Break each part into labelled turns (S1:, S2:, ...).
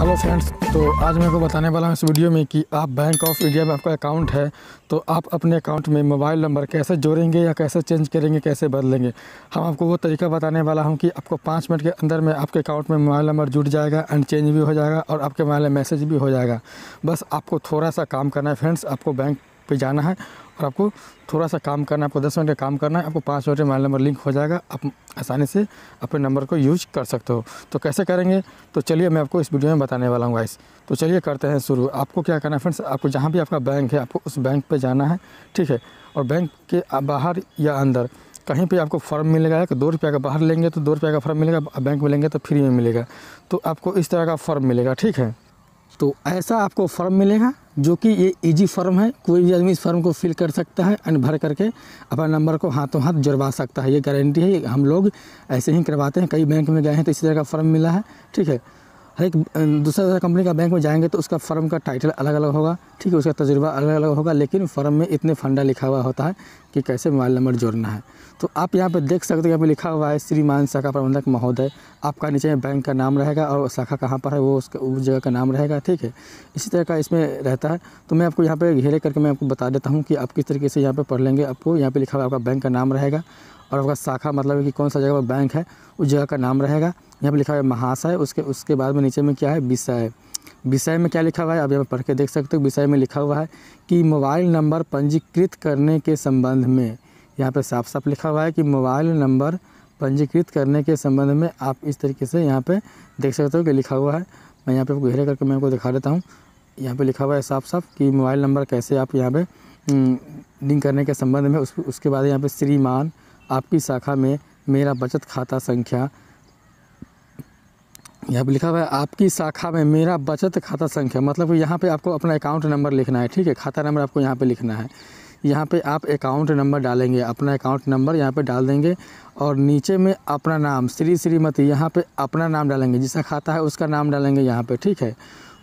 S1: hello friends तो आज मैं आपको बताने वाला हूँ इस वीडियो में कि आप बैंक ऑफ इंडिया में आपका अकाउंट है तो आप अपने अकाउंट में मोबाइल नंबर कैसे जोड़ेंगे या कैसे चेंज करेंगे कैसे बदलेंगे हम आपको वो तरीका बताने वाला हूँ कि आपको पाँच मिनट के अंदर में आपके अकाउंट में मोबाइल नंबर जुड़ जाएगा एंड चेंज भी हो जाएगा और आपके मोबाइल में मैसेज भी हो जाएगा बस आपको थोड़ा सा काम करना है फ्रेंड्स आपको बैंक पे जाना है और आपको थोड़ा सा काम करना है आपको दस मिनट का काम करना है आपको पाँच मिनट में मोबाइल नंबर लिंक हो जाएगा आप आसानी से अपने नंबर को यूज कर सकते हो तो कैसे करेंगे तो चलिए मैं आपको इस वीडियो में बताने वाला हूँ गाइस तो चलिए करते हैं शुरू आपको क्या करना है फ्रेंड्स आपको जहाँ भी आपका बैंक है आपको उस बैंक पर जाना है ठीक है और बैंक के बाहर या अंदर कहीं पे आपको फॉर्म मिलेगा एक दो रुपये का बाहर लेंगे तो दो रुपये का फॉर्म मिलेगा बैंक में लेंगे तो फ्री में मिलेगा तो आपको इस तरह का फॉर्म मिलेगा ठीक है तो ऐसा आपको फॉर्म मिलेगा जो कि ये इजी फॉर्म है कोई भी आदमी इस फॉर्म को फिल कर सकता है एंड भर करके अपना नंबर को हाथों हाथ जुड़वा सकता है ये गारंटी है हम लोग ऐसे ही करवाते हैं कई बैंक में गए हैं तो इसी तरह का फॉर्म मिला है ठीक है हर एक दूसरा दूसरा कंपनी का बैंक में जाएंगे तो उसका फर्म का टाइटल अलग अलग होगा ठीक है उसका तजुर्बा अलग अलग होगा लेकिन फर्म में इतने फंडा लिखा हुआ होता है कि कैसे मोबाइल नंबर जोड़ना है तो आप यहाँ पर देख सकते हो यहाँ पर लिखा हुआ है श्रीमान शाखा प्रबंधक महोदय आपका नीचे में बैंक का नाम रहेगा और शाखा कहाँ पर है वो उसका उस जगह का नाम रहेगा ठीक है इसी तरह का इसमें रहता है तो मैं आपको यहाँ पर घेरे करके मैं आपको बता देता हूँ कि आप किस तरीके से यहाँ पर पढ़ लेंगे आपको यहाँ पर लिखा हुआ आपका बैंक का नाम रहेगा और आपका शाखा मतलब है कि कौन सा जगह पर बैंक है उस जगह का नाम रहेगा यहाँ पर लिखा हुआ है महाशय उसके उसके बाद में नीचे में क्या है विषय विषय में क्या लिखा हुआ है आप यहाँ पर पढ़ के देख सकते हो विषय में लिखा हुआ है कि मोबाइल नंबर पंजीकृत करने के संबंध में यहाँ पर साफ साफ लिखा हुआ है कि मोबाइल नंबर पंजीकृत करने के संबंध में आप इस तरीके से यहाँ पर देख सकते हो कि लिखा हुआ है मैं यहाँ पर घेरे करके मैं आपको दिखा देता हूँ यहाँ पर लिखा हुआ है साफ साफ कि मोबाइल नंबर कैसे आप यहाँ पर हम्म, लिंक करने के संबंध में उस, उसके बाद यहाँ पर श्रीमान आपकी शाखा में मेरा बचत खाता संख्या यहाँ पर लिखा हुआ है आपकी शाखा में मेरा बचत खाता संख्या मतलब यहाँ पे आपको अपना अकाउंट नंबर लिखना है ठीक है खाता नंबर आपको यहाँ पे लिखना है यहाँ पे आप अकाउंट नंबर डालेंगे अपना अकाउंट नंबर यहाँ पे डाल देंगे और नीचे में अपना नाम श्री श्रीमती यहाँ पे अपना नाम डालेंगे जिसका खाता है उसका नाम डालेंगे यहाँ पर ठीक है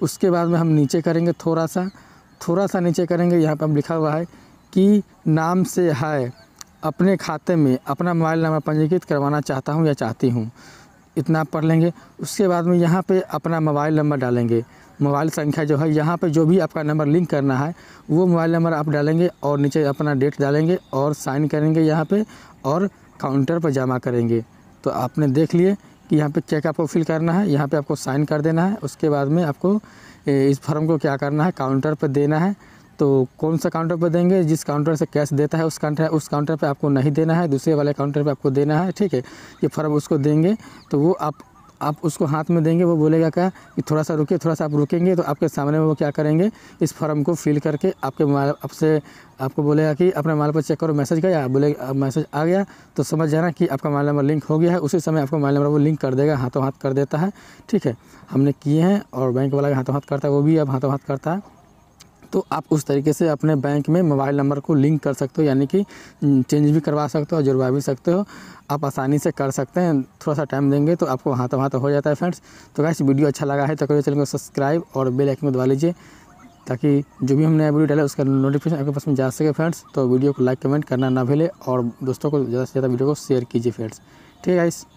S1: उसके बाद में हम नीचे करेंगे थोड़ा सा थोड़ा सा नीचे करेंगे यहाँ पर हम लिखा हुआ है कि नाम से है अपने खाते में अपना मोबाइल नंबर पंजीकृत करवाना चाहता हूँ या चाहती हूँ इतना पढ़ लेंगे उसके बाद में यहाँ पे अपना मोबाइल नंबर डालेंगे मोबाइल संख्या जो है यहाँ पे जो भी आपका नंबर लिंक करना है वो मोबाइल नंबर आप डालेंगे और नीचे अपना डेट डालेंगे और साइन करेंगे यहाँ पे और काउंटर पर जमा करेंगे तो आपने देख लिए कि यहाँ पे चेक आपको फिल करना है यहाँ पे आपको साइन कर देना है उसके बाद में आपको इस फॉर्म को क्या करना है काउंटर पर देना है तो कौन सा काउंटर पर देंगे जिस काउंटर से कैश देता है उस काउंटर उस काउंटर पर आपको नहीं देना है दूसरे वाले काउंटर पर आपको देना है ठीक है ये फॉर्म उसको देंगे तो वो आप आप उसको हाथ में देंगे वो बोलेगा क्या कि थोड़ा सा रुकिए थोड़ा सा आप रुकेंगे तो आपके सामने में वो क्या करेंगे इस फॉर्म को फिल करके आपके माल आपसे आपको बोलेगा कि अपने माल पर चेक करो मैसेज गया बोले मैसेज आ गया तो समझ जाना कि आपका मोबाइल नंबर लिंक हो गया है उसी समय आपका मोबाइल नंबर वो लिंक कर देगा हाथों हाथ कर देता है ठीक है हमने किए हैं और बैंक वाला हाथों हाथ करता है वो भी अब हाथों हाथ करता है तो आप उस तरीके से अपने बैंक में मोबाइल नंबर को लिंक कर सकते हो यानी कि चेंज भी करवा सकते हो जुड़वा भी सकते हो आप आसानी से कर सकते हैं थोड़ा सा टाइम देंगे तो आपको वहाँ तो वहाँ तो हो जाता है फ्रेंड्स तो कैसे वीडियो अच्छा लगा है तो करिए चैनल को सब्सक्राइब और बेल आइकन को दबा लीजिए ताकि जो भी हमने वीडियो डाला उसका नोटिफिकेशन आपके पास में जा सके फ्रेंड्स तो वीडियो को लाइक कमेंट करना ना भूले और दोस्तों को ज़्यादा से ज़्यादा वीडियो को शेयर कीजिए फ्रेंड्स ठीक है